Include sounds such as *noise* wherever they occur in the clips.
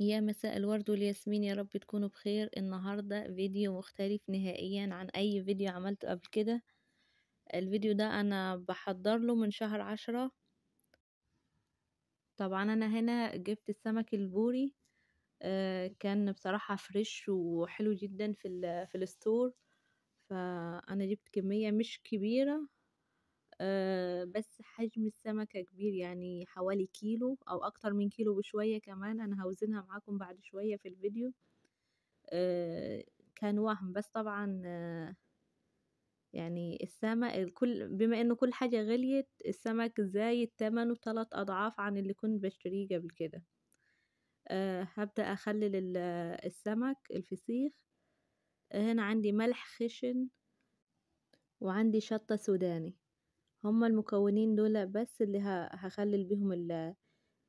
يا مساء الورد والياسمين يا رب تكونوا بخير النهاردة فيديو مختلف نهائيا عن اي فيديو عملته قبل كده الفيديو ده انا بحضر له من شهر عشرة طبعا انا هنا جبت السمك البوري آه كان بصراحة فريش وحلو جدا في, في الستور فانا جبت كمية مش كبيرة آه، بس حجم السمكة كبير يعني حوالي كيلو أو أكتر من كيلو بشوية كمان أنا هوزنها معاكم بعد شوية في الفيديو آه، كان وهم بس طبعا آه، يعني السمك الكل بما انه كل حاجة غليت السمك زايد تمنه تلات أضعاف عن اللي كنت بشتريه قبل كده أه هبدأ أخلل السمك الفسيخ هنا عندي ملح خشن وعندي شطة سوداني هما المكونين دول بس اللي هخلل بيهم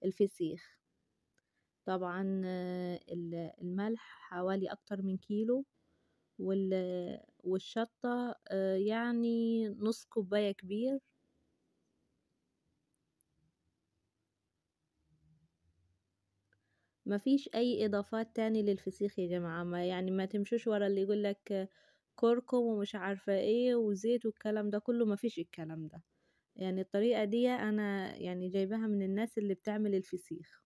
الفسيخ طبعا الملح حوالي اكتر من كيلو والشطة يعني نص كوباية كبير مفيش اي اضافات تاني للفسيخ يا جماعة ما يعني ما تمشوش ورا اللي يقولك كركم ومش عارفة ايه وزيت والكلام ده كله مفيش الكلام ده يعني الطريقة دي انا يعني جايباها من الناس اللي بتعمل الفسيخ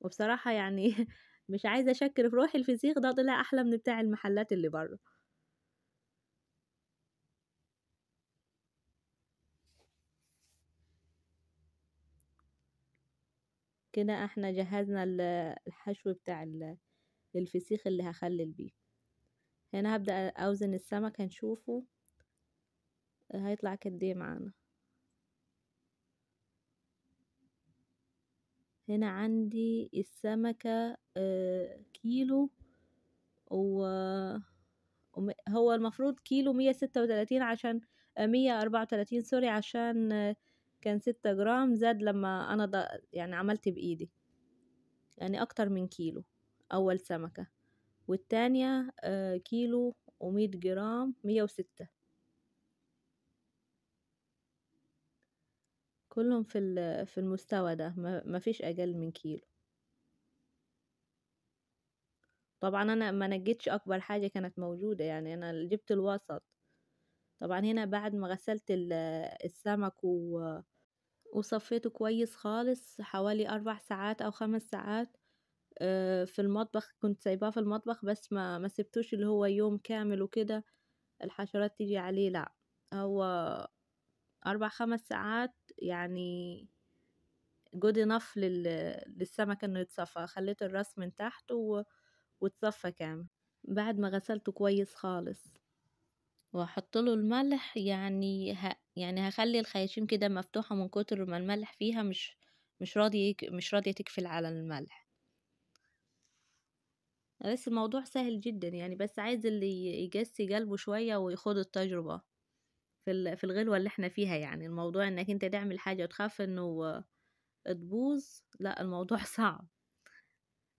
وبصراحة يعني *laughs* مش عايزة أشكر في روحي الفسيخ ده طلع أحلى من بتاع المحلات اللي بره كده احنا جهزنا الحشو بتاع الفسيخ اللي هخلل بيه هنا يعني هبدأ أوزن السمك هنشوفه هيطلع كديه معانا هنا عندي السمكة آه، كيلو و هو المفروض كيلو مية ستة وتلاتين عشان آه، مية أربعة وتلاتين سوري عشان آه، كان ستة جرام زاد لما أنا يعني عملت بإيدي يعني أكتر من كيلو أول سمكة والتانية آه، كيلو ومية جرام مية وستة كلهم في في المستوى ده ما فيش اقل من كيلو طبعا انا ما نجيتش اكبر حاجه كانت موجوده يعني انا جبت الوسط طبعا هنا بعد ما غسلت السمك وصفيته كويس خالص حوالي اربع ساعات او خمس ساعات آه، في المطبخ كنت سايباه في المطبخ بس ما ما سبتوش اللي هو يوم كامل وكده الحشرات تيجي عليه لا هو أربع خمس ساعات يعني جود انف للسمك انه يتصفى خليت الراس من تحت و... وتصفى كامل بعد ما غسلته كويس خالص واحط له الملح يعني ه... يعني هخلي الخياشيم كده مفتوحه من كتر ما الملح فيها مش مش راضي مش راضيه تقفل على الملح بس الموضوع سهل جدا يعني بس عايز اللي يجسي قلبه شوية ويخوض التجربة في في الغلوة اللي احنا فيها يعني الموضوع انك انت تعمل حاجة وتخاف انه تبوظ لا الموضوع *laughs* صعب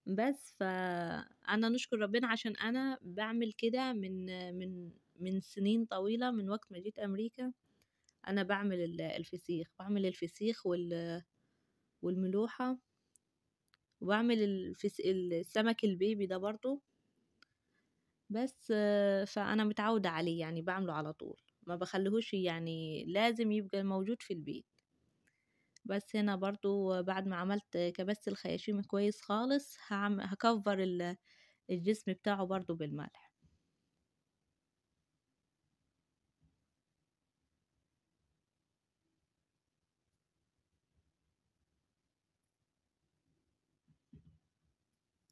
بس فأنا نشكر ربنا عشان أنا بعمل كده من من من سنين طويلة من وقت ما جيت أمريكا أنا بعمل الفسيخ بعمل الفسيخ وال والملوحة وبعمل السمك البيبي ده برضو بس فأنا متعودة عليه يعني بعمله على طول ما بخليهوش يعني لازم يبقى موجود في البيت بس هنا برضو بعد ما عملت كبس الخياشيم كويس خالص هكفر الجسم بتاعه برضو بالملح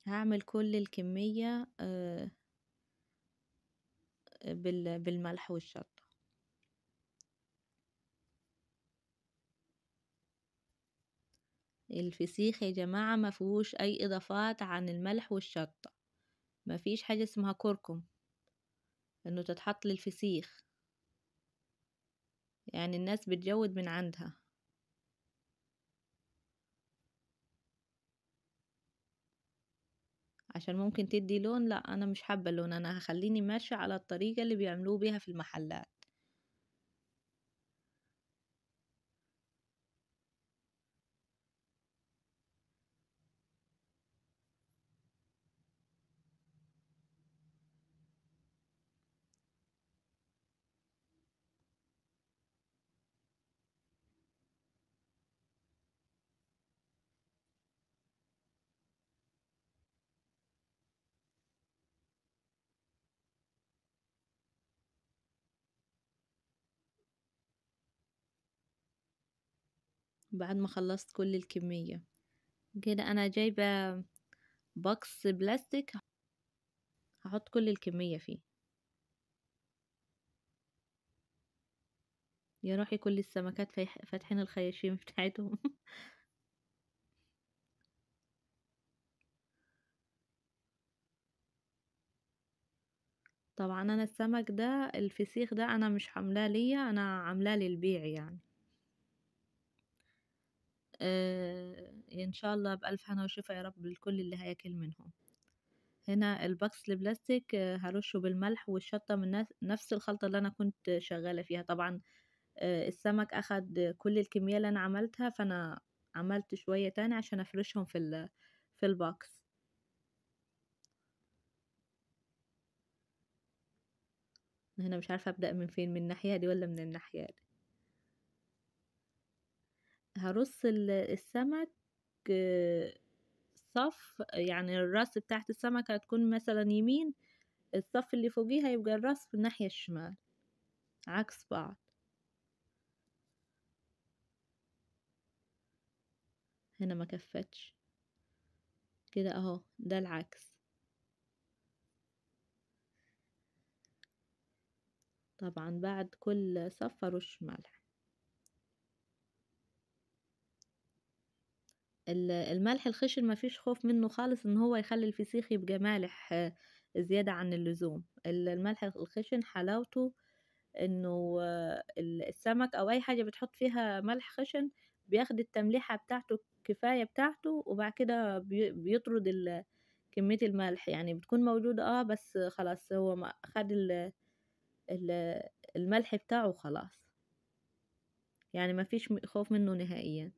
هعمل كل الكمية آه، بالملح والشطة الفسيخ يا جماعة مفيهوش أي إضافات عن الملح والشطة مفيش حاجة اسمها كركم إنه تتحط للفسيخ يعني الناس بتجود من عندها عشان ممكن تدي لون لا انا مش حابة اللون انا هخليني ماشية على الطريقة اللي بيعملوه بيها في المحلات بعد ما خلصت كل الكمية كده أنا جايبة بوكس بلاستيك هحط كل الكمية فيه يا روحي كل السمكات فاتحين الخياشيم *laughs* بتاعتهم طبعا انا السمك ده الفسيخ ده انا مش عاملاه ليا انا عاملاه للبيع يعني آه، إن شاء الله بألف هنا وشفا يا رب للكل اللي هياكل منهم هنا البكس البلاستيك آه، هرشه بالملح والشطة من نفس الخلطة اللي أنا كنت شغالة فيها طبعا آه، السمك أخد كل الكمية اللي أنا عملتها فأنا عملت شوية تاني عشان أفرشهم في في الباكس هنا مش عارفة أبدأ من فين من الناحية دي ولا من الناحية دي هرص السمك صف يعني الراس بتاعت السمك هتكون مثلا يمين الصف اللي فوقيه هيبقى الراس في الناحية الشمال عكس بعض هنا ما كفتش كده اهو ده العكس طبعا بعد كل صف ارش ملح الملح الخشن مفيش خوف منه خالص ان هو يخلي الفسيخ يبقى مالح آه، زيادة عن اللزوم الملح الخشن حلاوته انه آه، السمك او اي حاجة بتحط فيها ملح خشن بياخد التمليحة بتاعته الكفاية بتاعته وبعد كده بيطرد كمية الملح يعني بتكون موجودة اه بس خلاص هو خد الملح بتاعه خلاص يعني مفيش خوف منه نهائيا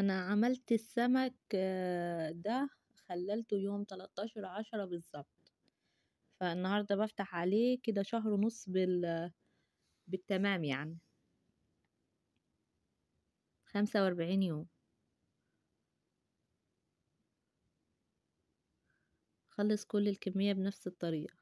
انا عملت السمك آه، ده خللته يوم تلتاشر عشرة بالظبط فالنهاردة بفتح عليه كده شهر ونص بال بالتمام يعني خمسة واربعين يوم خلص كل الكمية بنفس الطريقة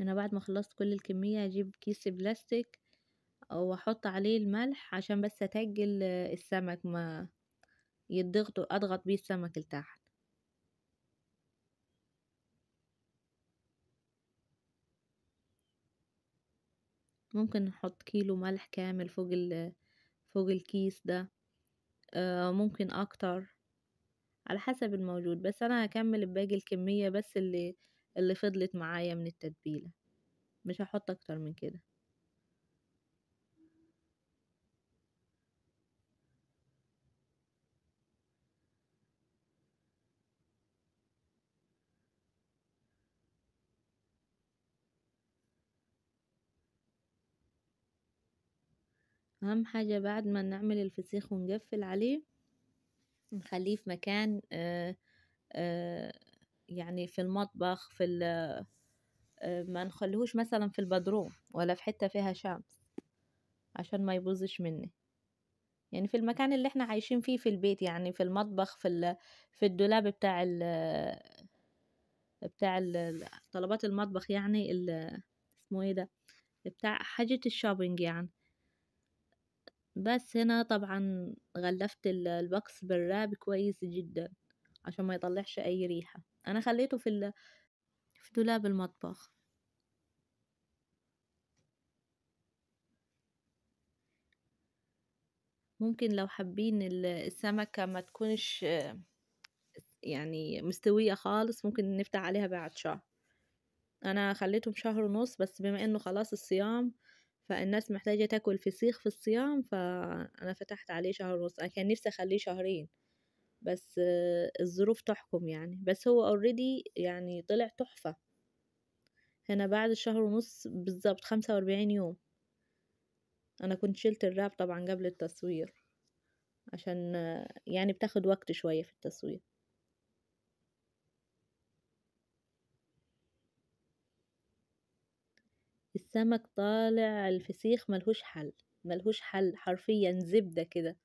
انا بعد ما خلصت كل الكمية هجيب كيس بلاستيك واحط عليه الملح عشان بس اتجل السمك ما يتضغط اضغط بيه السمك لتحت ممكن نحط كيلو ملح كامل فوق ال فوق الكيس ده آه، ممكن اكتر على حسب الموجود بس انا هكمل الباقي الكمية بس اللي اللي فضلت معايا من التتبيلة مش هحط اكتر من كده اهم حاجة بعد ما نعمل الفسيخ ونقفل عليه نخليه في مكان آآ آه، آآ آه، يعني في المطبخ في آه، ما نخليهوش مثلا في البدروم ولا في حتة فيها شمس عشان ما يبوظش مني يعني في المكان اللي احنا عايشين فيه في البيت يعني في المطبخ في في الدولاب بتاع ال بتاع طلبات المطبخ يعني اسمه ايه ده بتاع حاجة الشوبينج يعني بس هنا طبعا غلفت البوكس بالراب كويس جدا عشان ما يطلعش اي ريحة انا خليته في ال... في دولاب المطبخ ممكن لو حابين السمكة ما تكونش يعني مستوية خالص ممكن نفتح عليها بعد شهر انا خليتهم شهر ونص بس بما انه خلاص الصيام فالناس محتاجة تاكل فسيخ في الصيام فانا فتحت عليه شهر ونص انا كان نفسي اخليه شهرين بس الظروف تحكم يعني بس هو اوريدي يعني طلع تحفة هنا بعد شهر ونص بالظبط خمسة واربعين يوم انا كنت شلت الراب طبعا قبل التصوير عشان يعني بتاخد وقت شوية في التصوير السمك طالع الفسيخ ملهوش حل ملهوش حل حرفيا زبدة كده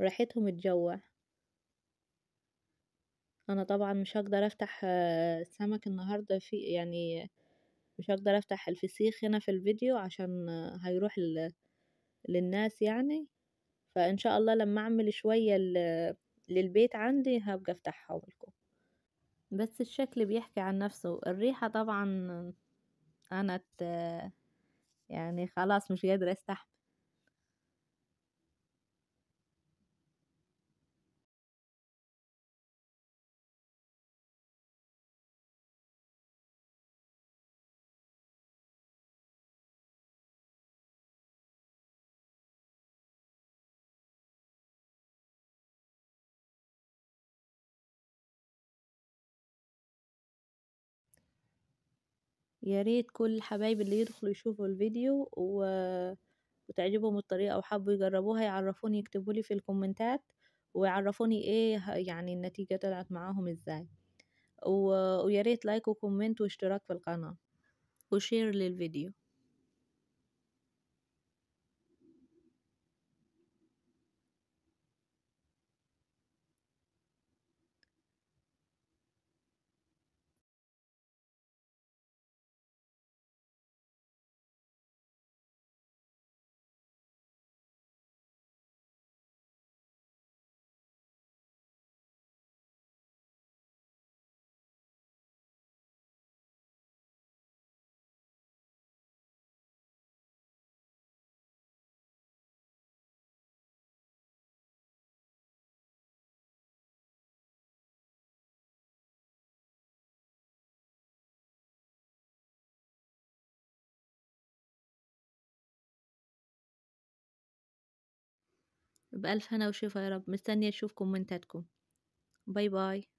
ريحتهم تجوع انا طبعا مش هقدر افتح السمك آه، النهاردة في يعني مش هقدر افتح الفسيخ هنا في الفيديو عشان هيروح للناس يعني فان شاء الله لما اعمل شوية للبيت عندي هبقى افتحها لكم بس الشكل بيحكي عن نفسه الريحة طبعا انا يعني خلاص مش قادرة استحمل يا ريت كل حبايبي اللي يدخلوا يشوفوا الفيديو و... وتعجبهم الطريقة وحبوا يجربوها يعرفوني يكتبولي في الكومنتات ويعرفوني ايه يعني النتيجة طلعت معاهم ازاي و... وياريت لايك وكومنت واشتراك في القناة وشير للفيديو بألف هنا وشفا يا رب مستنية أشوف كومنتاتكم باي باي